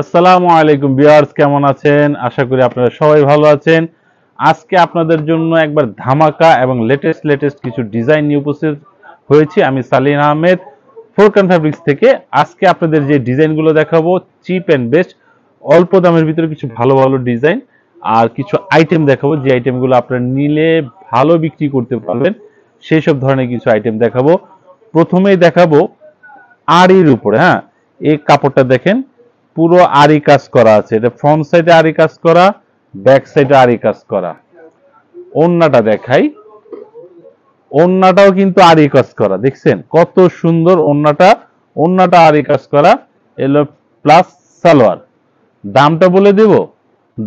আসসালামু আলাইকুম বিয়ার্স কেমন আছেন আশা করি আপনারা সবাই ভালো আছেন আজকে আপনাদের জন্য একবার ধামাকা এবং লেটেস্ট লেটেস্ট কিছু ডিজাইন নিয়ে উপস্থিত হয়েছি আমি সালিন আহমেদ ফোরকান ফ্যাব্রিক্স থেকে আজকে আপনাদের যে ডিজাইনগুলো দেখাবো চিপ অ্যান্ড বেস্ট অল্প দামের ভিতরে কিছু ভালো ভালো ডিজাইন আর কিছু আইটেম দেখাবো যে আইটেমগুলো আপনারা নিলে ভালো বিক্রি করতে পারবেন সেই সব ধরনের কিছু আইটেম দেখাবো প্রথমেই দেখাবো আড়ির উপরে হ্যাঁ এই কাপড়টা দেখেন পুরো আরি কাজ করা আছে এটা ফ্রন্ট সাইডে আরি কাজ করা ব্যাক সাইডে আরি কাজ করা ওন্নাটা দেখাই ওন্নাটাও কিন্তু আরি কাজ করা দেখছেন কত সুন্দর ওন্নাটা ওন্নাটা আরি কাজ করা এলো প্লাস সালোয়ার দামটা বলে দেব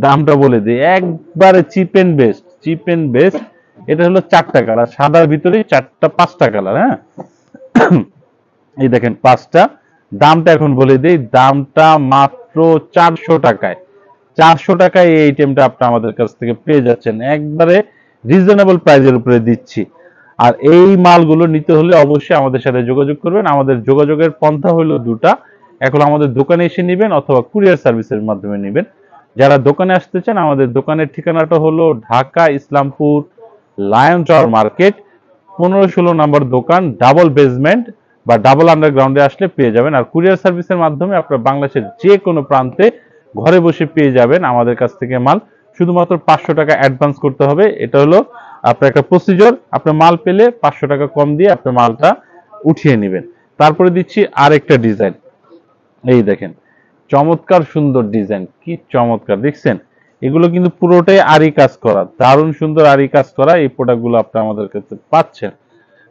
দামটা বলে দিই একবারে cheap and best cheap and best এটা হলো চারটা কালার সাদার ভিতরে চারটা পাঁচটা কালার হ্যাঁ এই দেখেন পাঁচটা দামটা এখন বলে দিই দামটা মাত্র চারশো টাকায় চারশো টাকায় এই আইটেমটা আপনি আমাদের কাছ থেকে পেয়ে যাচ্ছেন একবারে রিজনেবল প্রাইজের উপরে দিচ্ছি আর এই মালগুলো নিতে হলে অবশ্যই আমাদের সাথে যোগাযোগ করবেন আমাদের যোগাযোগের পন্থা হলো দুটা এখন আমাদের দোকানে এসে নেবেন অথবা কুরিয়ার সার্ভিসের মাধ্যমে নেবেন যারা দোকানে আসতে চান আমাদের দোকানের ঠিকানাটা হলো Dhaka Islampur lion tower market পনেরো ষোলো নাম্বার দোকান ডাবল বেসমেন্ট বা ডাবল আন্ডারগ্রাউন্ডে আসলে পেয়ে যাবেন আর কুরিয়ার সার্ভিসের মাধ্যমে আপনার বাংলাদেশের যে কোনো প্রান্তে ঘরে বসে পেয়ে যাবেন আমাদের কাছ থেকে মাল শুধুমাত্র পাঁচশো টাকা অ্যাডভান্স করতে হবে এটা হলো আপনার একটা প্রসিজার আপনার মাল পেলে পাঁচশো টাকা কম দিয়ে আপনার মালটা উঠিয়ে নেবেন তারপরে দিচ্ছি আরেকটা ডিজাইন এই দেখেন চমৎকার সুন্দর ডিজাইন কি চমৎকার দেখছেন এগুলো কিন্তু পুরোটাই আরি কাজ করা দারুণ সুন্দর আরি কাজ করা এই প্রোডাক্টগুলো আপনি আমাদের কাছে পাচ্ছেন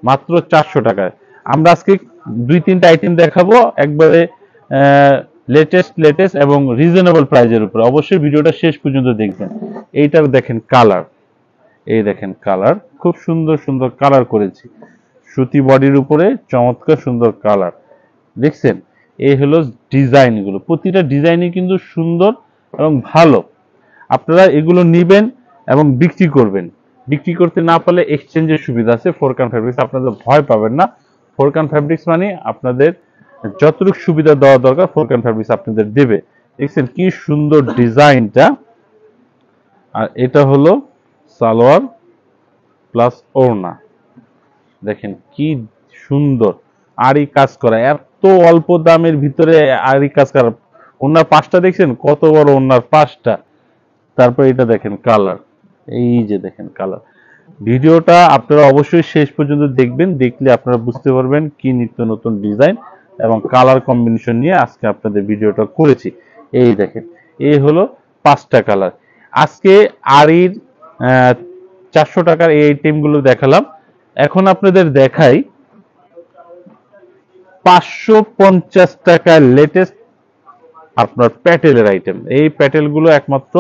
মাত্র চারশো টাকায় আমরা আজকে দুই তিনটা আইটেম দেখাবো একবারে লেটেস্ট লেটেস্ট এবং রিজনেবল প্রাইজের উপরে অবশ্যই ভিডিওটা শেষ পর্যন্ত দেখবেন এইটার দেখেন কালার এই দেখেন কালার খুব সুন্দর সুন্দর কালার করেছি সুতি বডির উপরে চমৎকার সুন্দর কালার দেখছেন এই হলো ডিজাইনগুলো প্রতিটা ডিজাইনই কিন্তু সুন্দর এবং ভালো আপনারা এগুলো নেবেন এবং বিক্রি করবেন বিক্রি করতে না পারলে এক্সচেঞ্জের সুবিধা আছে ফোরকান কান ফ্যাব্রিক্স আপনাদের ভয় পাবেন না ফোরকান ফ্যাব্রিক্স মানে আপনাদের যতটুকু সুবিধা দেওয়া দরকার ফোরকান ফ্যাব্রিক্স আপনাদের দেবে দেখছেন কি সুন্দর ডিজাইনটা আর এটা হলো সালোয়ার প্লাস ওড়না দেখেন কি সুন্দর আরই কাজ করা এত অল্প দামের ভিতরে আরই কাজ করা ওনার পাশটা দেখছেন কত বড় ওনার পাশটা তারপর এটা দেখেন কালার এই যে দেখেন কালার ভিডিওটা আপনারা অবশ্যই শেষ পর্যন্ত দেখবেন দেখলে আপনারা বুঝতে পারবেন কি নিত্য নতুন ডিজাইন এবং কালার কম্বিনেশন নিয়ে আজকে আপনাদের ভিডিওটা করেছি এই দেখেন এই হলো পাঁচটা কালার আজকে আরির চারশো টাকার এই আইটেমগুলো দেখালাম এখন আপনাদের দেখাই পাঁচশো পঞ্চাশ টাকার লেটেস্ট আপনার প্যাটেলের আইটেম এই প্যাটেলগুলো একমাত্র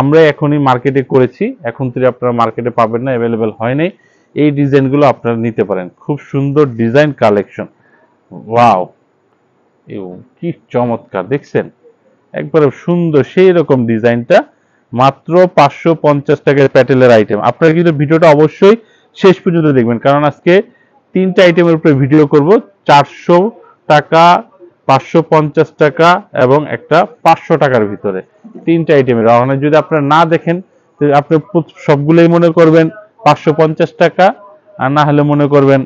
আমরা এখনই মার্কেটে করেছি এখন থেকে আপনারা মার্কেটে পাবেন না অ্যাভেলেবেল হয় নাই এই ডিজাইনগুলো আপনারা নিতে পারেন খুব সুন্দর ডিজাইন কালেকশন ওয়াও কি চমৎকার দেখছেন একবারে সুন্দর সেই রকম ডিজাইনটা মাত্র পাঁচশো পঞ্চাশ টাকার প্যাটেলের আইটেম আপনারা কিন্তু ভিডিওটা অবশ্যই শেষ পর্যন্ত দেখবেন কারণ আজকে তিনটা আইটেমের উপরে ভিডিও করব চারশো টাকা পাঁচশো পঞ্চাশ টাকা এবং একটা পাঁচশো টাকার ভিতরে তিনটা আইটেমের রহনা যদি আপনারা না দেখেন আপনি সবগুলোই মনে করবেন পাঁচশো পঞ্চাশ টাকা আর না হলে মনে করবেন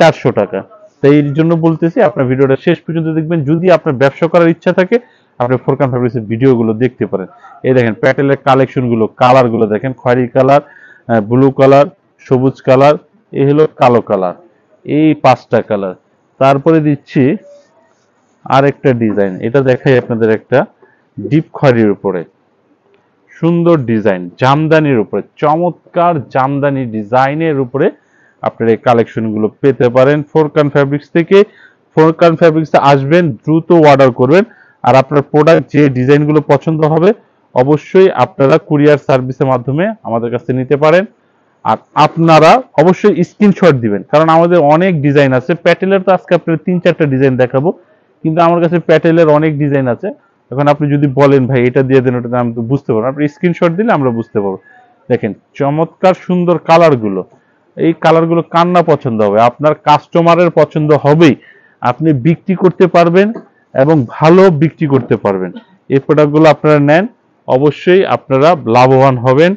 চারশো টাকা তাই এর জন্য বলতেছি আপনার ভিডিওটা শেষ পর্যন্ত দেখবেন যদি আপনার ব্যবসা করার ইচ্ছা থাকে আপনি ফোরকান ফ্যাব্রিক্সের ভিডিওগুলো দেখতে পারেন এই দেখেন প্যাটেলের কালেকশনগুলো কালারগুলো দেখেন খয়েরি কালার ব্লু কালার সবুজ কালার এই হলো কালো কালার এই পাঁচটা কালার তারপরে দিচ্ছি আর একটা ডিজাইন এটা দেখাই আপনাদের একটা ডিপ খড়ির উপরে সুন্দর ডিজাইন জামদানির উপরে চমৎকার জামদানি ডিজাইনের উপরে আপনারা এই কালেকশনগুলো পেতে পারেন ফোরকান ফ্যাব্রিক্স থেকে ফোরকান ফ্যাব্রিক্সে আসবেন দ্রুত অর্ডার করবেন আর আপনার প্রোডাক্ট যে ডিজাইনগুলো পছন্দ হবে অবশ্যই আপনারা কুরিয়ার সার্ভিসের মাধ্যমে আমাদের কাছে নিতে পারেন আর আপনারা অবশ্যই স্ক্রিনশট দিবেন কারণ আমাদের অনেক ডিজাইন আছে প্যাটেলের তো আজকে আপনার তিন চারটা ডিজাইন দেখাবো কিন্তু আমার কাছে প্যাটেলের অনেক ডিজাইন আছে এখন আপনি যদি বলেন ভাই এটা দিয়ে দেন ওটা আমি তো বুঝতে পারবো আপনি স্ক্রিনশট দিলে আমরা বুঝতে পারবো দেখেন চমৎকার সুন্দর কালারগুলো এই কালারগুলো কান্না পছন্দ হবে আপনার কাস্টমারের পছন্দ হবেই আপনি বিক্রি করতে পারবেন এবং ভালো বিক্রি করতে পারবেন এই প্রোডাক্টগুলো আপনারা নেন অবশ্যই আপনারা লাভবান হবেন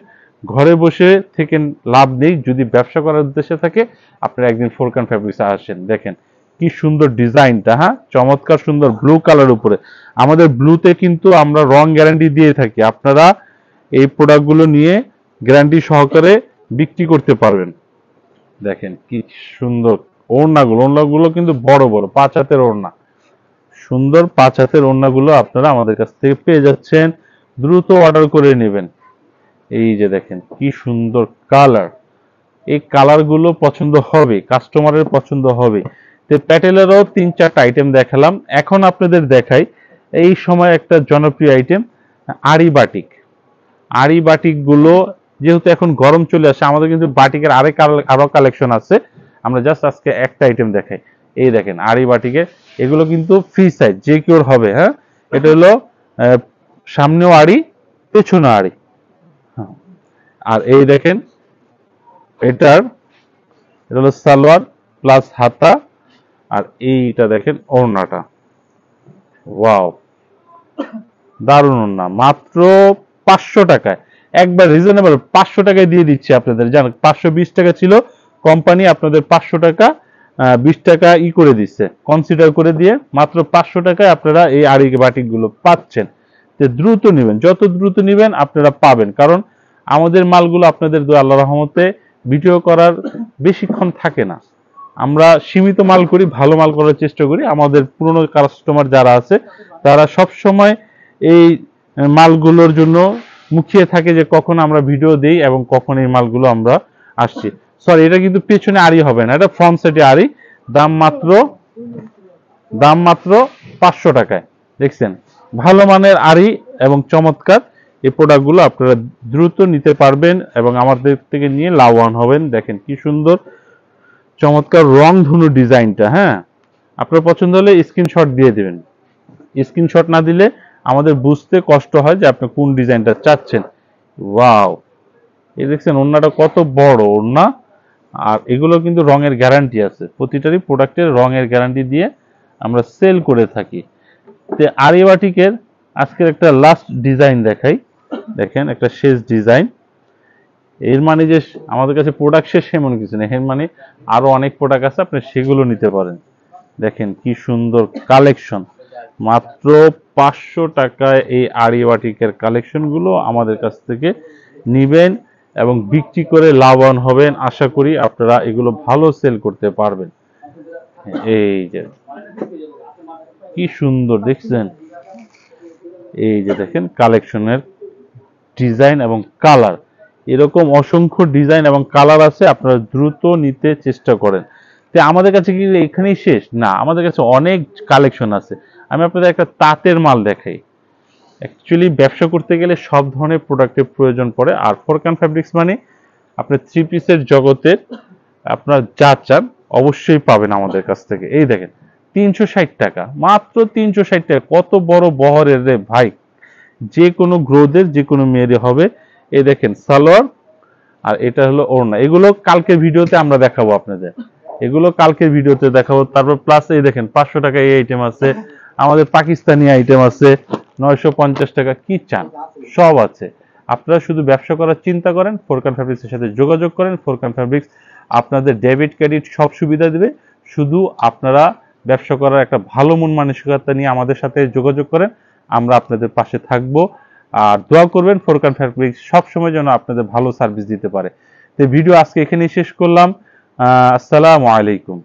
ঘরে বসে থেকে লাভ নেই যদি ব্যবসা করার উদ্দেশ্যে থাকে আপনারা একদিন ফোরকান ফ্যাব্রিক্সে আসেন দেখেন কি সুন্দর ডিজাইনটা হ্যাঁ চমৎকার সুন্দর ব্লু কালার উপরে আমাদের ব্লুতে কিন্তু আমরা রং গ্যারান্টি দিয়ে থাকি আপনারা এই প্রোডাক্টগুলো নিয়ে গ্যারান্টি সহকারে বিক্রি করতে পারবেন দেখেন কি সুন্দর ওড়নাগুলো ওড়নাগুলো কিন্তু বড় বড় পাঁচ হাতের ওড়না সুন্দর পাঁচ হাতের ওড়নাগুলো আপনারা আমাদের কাছ থেকে পেয়ে যাচ্ছেন দ্রুত অর্ডার করে নেবেন এই যে দেখেন কি সুন্দর কালার এই কালারগুলো পছন্দ হবে কাস্টমারের পছন্দ হবে তো প্যাটেলেরও তিন চারটা আইটেম দেখালাম এখন আপনাদের দেখাই এই সময় একটা জনপ্রিয় আইটেম আড়ি বাটিক আড়ি বাটিকগুলো যেহেতু এখন গরম চলে আসে আমাদের কিন্তু বাটিকের আরেক আরও কালেকশন আছে আমরা জাস্ট আজকে একটা আইটেম দেখাই এই দেখেন আড়ি বাটিকে এগুলো কিন্তু ফ্রি সাইজ যে কিওর হবে হ্যাঁ এটা হলো সামনেও আড়ি পেছনে আড়ি হ্যাঁ। আর এই দেখেন এটার এটা হলো সালোয়ার প্লাস হাতা আর এইটা দেখেন ওড়নাটা ওয়াও দারুণ ওড়না মাত্র পাঁচশো টাকায় একবার রিজনেবল পাঁচশো টাকায় দিয়ে দিচ্ছে আপনাদের জান পাঁচশো বিশ টাকা ছিল কোম্পানি আপনাদের পাঁচশো টাকা বিশ টাকা ই করে দিচ্ছে কনসিডার করে দিয়ে মাত্র পাঁচশো টাকায় আপনারা এই আড়ি বাটিকগুলো পাচ্ছেন যে দ্রুত নেবেন যত দ্রুত নেবেন আপনারা পাবেন কারণ আমাদের মালগুলো আপনাদের আল্লাহ রহমতে ভিডিও করার বেশিক্ষণ থাকে না আমরা সীমিত মাল করি ভালো মাল করার চেষ্টা করি আমাদের পুরনো কাস্টমার যারা আছে তারা সব সময় এই মালগুলোর জন্য মুখিয়ে থাকে যে কখন আমরা ভিডিও দিই এবং কখন এই মালগুলো আমরা আসছি সরি এটা কিন্তু পেছনে আড়ি হবে না এটা ফ্রন্ট সাইডে আড়ি দাম মাত্র দাম মাত্র পাঁচশো টাকায় দেখছেন ভালো মানের আড়ি এবং চমৎকার এই প্রোডাক্টগুলো আপনারা দ্রুত নিতে পারবেন এবং আমাদের থেকে নিয়ে লাভবান হবেন দেখেন কি সুন্দর চমৎকার রং ধনু ডিজাইনটা হ্যাঁ আপনার পছন্দ হলে স্ক্রিনশট দিয়ে দেবেন স্ক্রিনশট না দিলে আমাদের বুঝতে কষ্ট হয় যে আপনি কোন ডিজাইনটা চাচ্ছেন ওয়াও এই দেখছেন ওন্নাটা কত বড় ওন্না আর এগুলো কিন্তু রঙের গ্যারান্টি আছে প্রতিটারই প্রোডাক্টের রঙের গ্যারান্টি দিয়ে আমরা সেল করে থাকি তো আরিবাটিকের আজকের একটা লাস্ট ডিজাইন দেখাই দেখেন একটা শেষ ডিজাইন এর মানে যে আমাদের কাছে প্রোডাক্ট শেষ সেমন কিছু নেই এর মানে আরও অনেক প্রোডাক্ট আছে আপনি সেগুলো নিতে পারেন দেখেন কি সুন্দর কালেকশন মাত্র পাঁচশো টাকায় এই আরিওয়াটিকের কালেকশনগুলো আমাদের কাছ থেকে নিবেন এবং বিক্রি করে লাভবান হবেন আশা করি আপনারা এগুলো ভালো সেল করতে পারবেন এই যে কি সুন্দর দেখছেন এই যে দেখেন কালেকশনের ডিজাইন এবং কালার এরকম অসংখ্য ডিজাইন এবং কালার আছে আপনারা দ্রুত নিতে চেষ্টা করেন তো আমাদের কাছে কি এখানেই শেষ না আমাদের কাছে অনেক কালেকশন আছে আমি আপনাদের একটা তাঁতের মাল দেখাই অ্যাকচুয়ালি ব্যবসা করতে গেলে সব ধরনের প্রোডাক্টের প্রয়োজন পড়ে আর ফোরকান ফ্যাব্রিক্স মানে আপনার থ্রি পিসের জগতের আপনার যা চান অবশ্যই পাবেন আমাদের কাছ থেকে এই দেখেন তিনশো ষাট টাকা মাত্র তিনশো ষাট টাকা কত বড় বহরের রে ভাই যে কোনো গ্রোদের যে কোনো মেয়েরই হবে এই দেখেন সালোয়ার আর এটা হলো ওড়না এগুলো কালকে ভিডিওতে আমরা দেখাবো আপনাদের এগুলো কালকে ভিডিওতে দেখাবো তারপর প্লাস এই দেখেন পাঁচশো টাকা এই আইটেম আছে আমাদের পাকিস্তানি আইটেম আছে নয়শো টাকা কি চান সব আছে আপনারা শুধু ব্যবসা করার চিন্তা করেন ফোরকান ফ্যাব্রিক্সের সাথে যোগাযোগ করেন ফোরকান ফ্যাব্রিক্স আপনাদের ডেবিট ক্রেডিট সব সুবিধা দেবে শুধু আপনারা ব্যবসা করার একটা ভালো মন মানসিকতা নিয়ে আমাদের সাথে যোগাযোগ করেন আমরা আপনাদের পাশে থাকবো আর দোয়া করবেন ফোরকান ফ্যাব্রিক সবসময় যেন আপনাদের ভালো সার্ভিস দিতে পারে তো ভিডিও আজকে এখানেই শেষ করলাম আসসালামু আলাইকুম